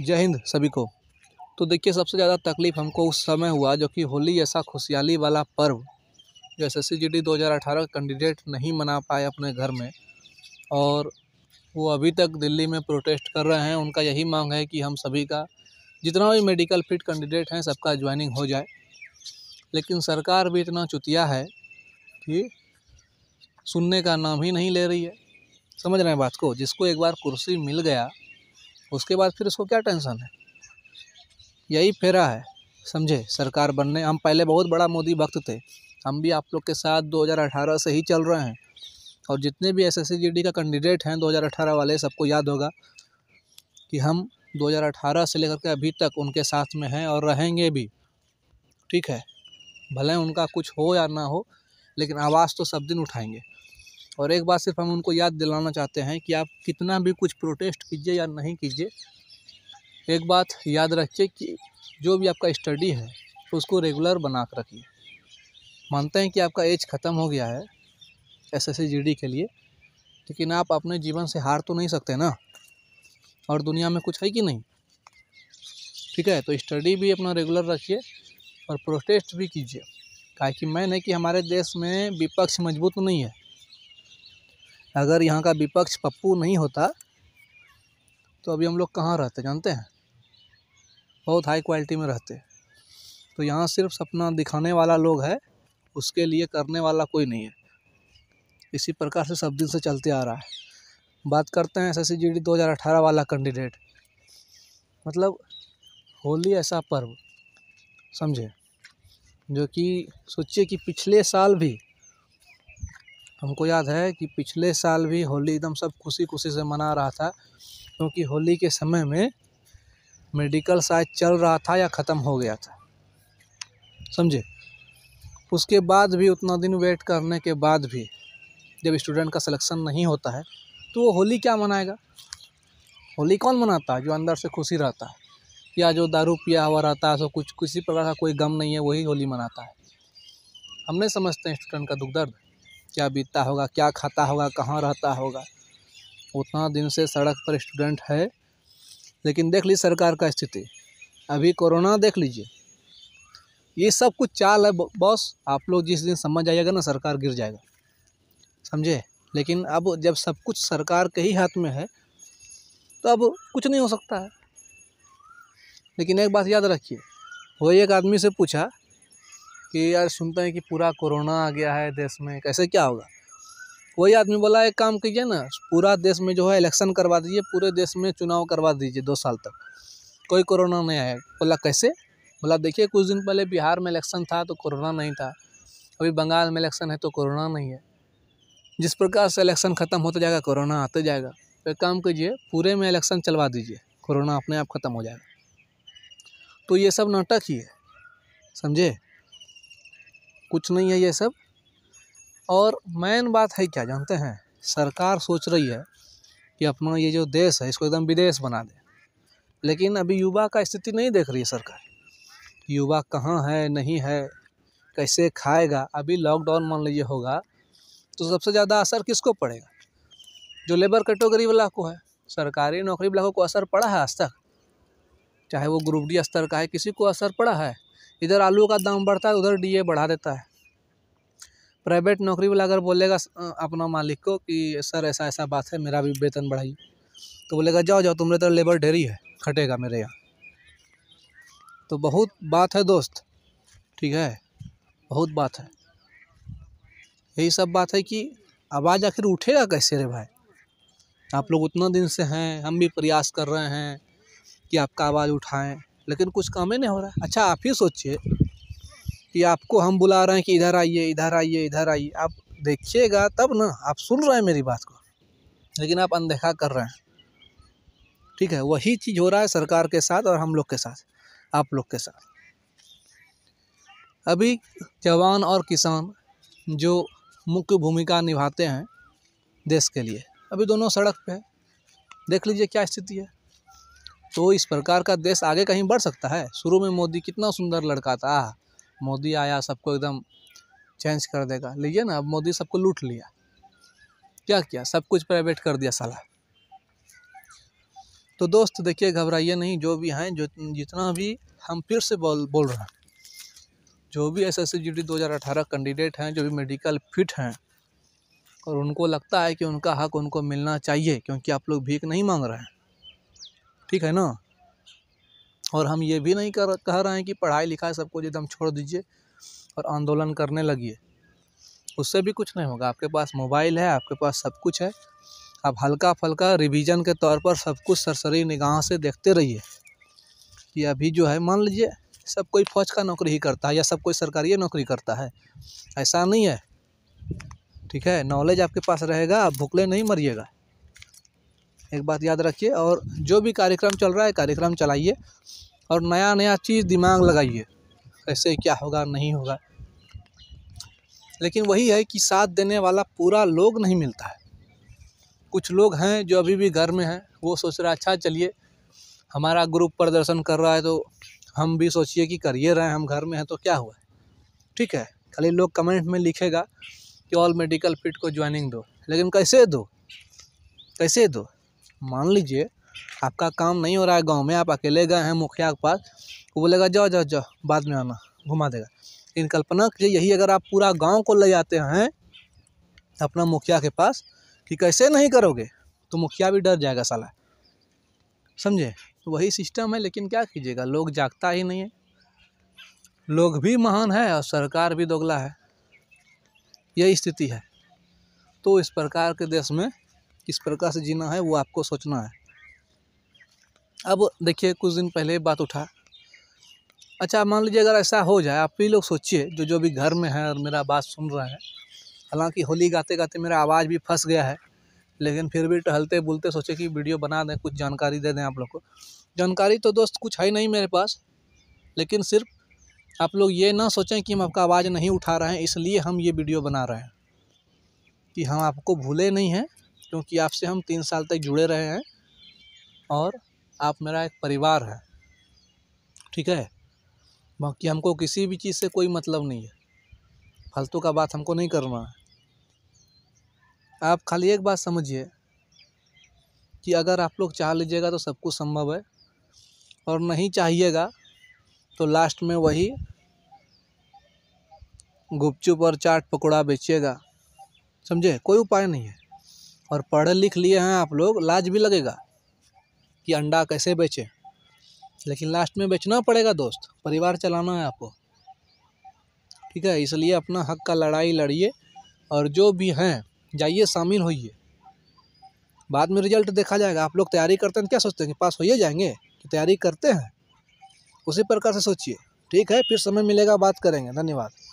जय हिंद सभी को तो देखिए सबसे ज़्यादा तकलीफ़ हमको उस समय हुआ जो कि होली ऐसा खुशहाली वाला पर्व जो S S C G D दो कैंडिडेट नहीं मना पाए अपने घर में और वो अभी तक दिल्ली में प्रोटेस्ट कर रहे हैं उनका यही मांग है कि हम सभी का जितना भी मेडिकल फिट कैंडिडेट हैं सबका ज्वाइनिंग हो जाए लेकिन सरकार भी इतना चुतिया है कि सुनने का नाम ही नहीं ले रही है समझ रहे हैं बात को जिसको एक बार कुर्सी मिल गया उसके बाद फिर उसको क्या टेंशन है यही फेरा है समझे सरकार बनने हम पहले बहुत बड़ा मोदी भक्त थे हम भी आप लोग के साथ 2018 से ही चल रहे हैं और जितने भी एस एस का कैंडिडेट हैं 2018 वाले सबको याद होगा कि हम 2018 से लेकर के अभी तक उनके साथ में हैं और रहेंगे भी ठीक है भले उनका कुछ हो या ना हो लेकिन आवाज़ तो सब दिन उठाएंगे और एक बात सिर्फ हम उनको याद दिलाना चाहते हैं कि आप कितना भी कुछ प्रोटेस्ट कीजिए या नहीं कीजिए एक बात याद रखिए कि जो भी आपका स्टडी है उसको रेगुलर बना कर रखिए मानते हैं कि आपका एज ख़त्म हो गया है एस एस के लिए लेकिन आप अपने जीवन से हार तो नहीं सकते ना और दुनिया में कुछ है कि नहीं ठीक है तो स्टडी भी अपना रेगुलर रखिए और प्रोटेस्ट भी कीजिए क्या कि मैंने कि हमारे देश में विपक्ष मजबूत नहीं है अगर यहाँ का विपक्ष पप्पू नहीं होता तो अभी हम लोग कहाँ रहते जानते हैं बहुत हाई क्वालिटी में रहते तो यहाँ सिर्फ सपना दिखाने वाला लोग है उसके लिए करने वाला कोई नहीं है इसी प्रकार से सब दिन से चलते आ रहा है बात करते हैं एस एस सी 2018 वाला कैंडिडेट मतलब होली ऐसा पर्व समझे जो कि सोचिए कि पिछले साल भी हमको याद है कि पिछले साल भी होली एकदम सब खुशी खुशी से मना रहा था क्योंकि होली के समय में मेडिकल साइज चल रहा था या ख़त्म हो गया था समझे उसके बाद भी उतना दिन वेट करने के बाद भी जब स्टूडेंट का सिलेक्शन नहीं होता है तो वो होली क्या मनाएगा होली कौन मनाता है जो अंदर से खुशी रहता है या जो दारू पिया हुआ रहता है सो कुछ किसी प्रकार का कोई गम नहीं है वही होली मनाता है हमने समझते हैं स्टूडेंट का दुख दर्द क्या बीतता होगा क्या खाता होगा कहाँ रहता होगा उतना दिन से सड़क पर स्टूडेंट है लेकिन देख लीजिए सरकार का स्थिति अभी कोरोना देख लीजिए ये सब कुछ चाल है बॉस आप लोग जिस दिन समझ आइएगा ना सरकार गिर जाएगा समझे लेकिन अब जब सब कुछ सरकार के ही हाथ में है तो अब कुछ नहीं हो सकता है लेकिन एक बात याद रखिए वो एक आदमी से पूछा कि यार सुनते हैं कि पूरा कोरोना आ गया है देश में कैसे क्या होगा वही आदमी बोला एक काम कीजिए ना पूरा देश में जो है इलेक्शन करवा दीजिए पूरे देश में चुनाव करवा दीजिए दो साल तक कोई कोरोना नहीं आया बोला कैसे बोला देखिए कुछ दिन पहले बिहार में इलेक्शन था तो कोरोना नहीं था अभी बंगाल में इलेक्शन है तो कोरोना नहीं है जिस प्रकार से इलेक्शन ख़त्म होता जाएगा कोरोना आते जाएगा तो एक काम कीजिए पूरे में इलेक्शन चलवा दीजिए कोरोना अपने आप ख़त्म हो जाएगा तो ये सब नाटक ही है समझे कुछ नहीं है ये सब और मेन बात है क्या जानते हैं सरकार सोच रही है कि अपना ये जो देश है इसको एकदम विदेश बना दे लेकिन अभी युवा का स्थिति नहीं देख रही है सरकार युवा कहाँ है नहीं है कैसे खाएगा अभी लॉकडाउन मान लीजिए होगा तो सबसे ज़्यादा असर किसको पड़ेगा जो लेबर कैटेगरी वाला को है सरकारी नौकरी वाला को असर पड़ा है आज तक चाहे वो ग्रुप डी स्तर का है किसी को असर पड़ा है इधर आलू का दाम बढ़ता है उधर डीए बढ़ा देता है प्राइवेट नौकरी वाला अगर बोलेगा अपना मालिक को कि सर ऐसा ऐसा बात है मेरा भी वेतन बढ़ाइए तो बोलेगा जाओ जाओ तुम्हारे तो लेबर ढेरी है खटेगा मेरे यहाँ तो बहुत बात है दोस्त ठीक है बहुत बात है यही सब बात है कि आवाज़ आखिर उठेगा कैसे रे भाई आप लोग उतना दिन से हैं हम भी प्रयास कर रहे हैं कि आपका आवाज़ उठाएं लेकिन कुछ काम ही नहीं हो रहा है अच्छा आप ही सोचिए कि आपको हम बुला रहे हैं कि इधर आइए इधर आइए इधर आइए आप देखिएगा तब ना आप सुन रहे हैं मेरी बात को लेकिन आप अनदेखा कर रहे हैं ठीक है वही चीज़ हो रहा है सरकार के साथ और हम लोग के साथ आप लोग के साथ अभी जवान और किसान जो मुख्य भूमिका निभाते हैं देश के लिए अभी दोनों सड़क पे है देख लीजिए क्या स्थिति है तो इस प्रकार का देश आगे कहीं बढ़ सकता है शुरू में मोदी कितना सुंदर लड़का था मोदी आया सबको एकदम चेंज कर देगा लीजिए ना अब मोदी सबको लूट लिया क्या किया सब कुछ प्राइवेट कर दिया साला तो दोस्त देखिए घबराइए नहीं जो भी हैं जो जितना भी हम फिर से बोल बोल रहे हैं जो भी एस एस सी जी दो हज़ार अठारह कैंडिडेट हैं जो भी मेडिकल फिट हैं और उनको लगता है कि उनका हक उनको मिलना चाहिए क्योंकि आप लोग भीख नहीं मांग रहे हैं ठीक है ना और हम ये भी नहीं कर कह रहे हैं कि पढ़ाई लिखाई सब कुछ एकदम छोड़ दीजिए और आंदोलन करने लगिए उससे भी कुछ नहीं होगा आपके पास मोबाइल है आपके पास सब कुछ है आप हल्का फल्का रिवीजन के तौर पर सब कुछ सरसरी निगाह से देखते रहिए कि अभी जो है मान लीजिए सब कोई फौज का नौकरी ही करता है या सब कोई सरकारी नौकरी करता है ऐसा नहीं है ठीक है नॉलेज आपके पास रहेगा आप भुखले नहीं मरिएगा एक बात याद रखिए और जो भी कार्यक्रम चल रहा है कार्यक्रम चलाइए और नया नया चीज़ दिमाग लगाइए कैसे क्या होगा नहीं होगा लेकिन वही है कि साथ देने वाला पूरा लोग नहीं मिलता है कुछ लोग हैं जो अभी भी घर में हैं वो सोच रहा अच्छा चलिए हमारा ग्रुप प्रदर्शन कर रहा है तो हम भी सोचिए कि करिए रहे हम घर में हैं तो क्या हुआ ठीक है खाली लोग कमेंट में लिखेगा कि ऑल मेडिकल फिट को ज्वाइनिंग दो लेकिन कैसे दो कैसे दो मान लीजिए आपका काम नहीं हो रहा है गांव में आप अकेले गए हैं मुखिया के पास वो बोलेगा जाओ जाओ जाओ बाद में आना घुमा देगा लेकिन कल्पना कीजिए यही अगर आप पूरा गांव को ले जाते हैं अपना मुखिया के पास कि कैसे नहीं करोगे तो मुखिया भी डर जाएगा साला समझे तो वही सिस्टम है लेकिन क्या कीजिएगा लोग जागता ही नहीं है लोग भी महान है और सरकार भी दोगला है यही स्थिति है तो इस प्रकार के देश में किस प्रकार से जीना है वो आपको सोचना है अब देखिए कुछ दिन पहले बात उठा अच्छा मान लीजिए अगर ऐसा हो जाए आप ही लोग सोचिए जो जो भी घर में है और मेरा बात सुन रहे हैं हालांकि होली गाते गाते मेरा आवाज़ भी फंस गया है लेकिन फिर भी टहलते बुलते सोचे कि वीडियो बना दें कुछ जानकारी दे दें आप लोग को जानकारी तो दोस्त कुछ है नहीं मेरे पास लेकिन सिर्फ आप लोग ये ना सोचें कि हम आपका आवाज़ नहीं उठा रहे हैं इसलिए हम ये वीडियो बना रहे हैं कि हम आपको भूले नहीं हैं क्योंकि आपसे हम तीन साल तक जुड़े रहे हैं और आप मेरा एक परिवार है ठीक है बाकी हमको किसी भी चीज़ से कोई मतलब नहीं है फालतू का बात हमको नहीं करना है आप खाली एक बात समझिए कि अगर आप लोग चाह लीजिएगा तो सब कुछ संभव है और नहीं चाहिएगा तो लास्ट में वही गुपचुप और चाट पकौड़ा बेचिएगा समझे कोई उपाय नहीं है और पढ़ लिख लिए हैं आप लोग लाज भी लगेगा कि अंडा कैसे बेचें लेकिन लास्ट में बेचना पड़ेगा दोस्त परिवार चलाना है आपको ठीक है इसलिए अपना हक का लड़ाई लड़िए और जो भी हैं जाइए शामिल होइए बाद में रिजल्ट देखा जाएगा आप लोग तैयारी करते हैं तो क्या सोचते हैं कि पास हो जाएंगे कि तैयारी करते हैं उसी प्रकार से सोचिए ठीक है फिर समय मिलेगा बात करेंगे धन्यवाद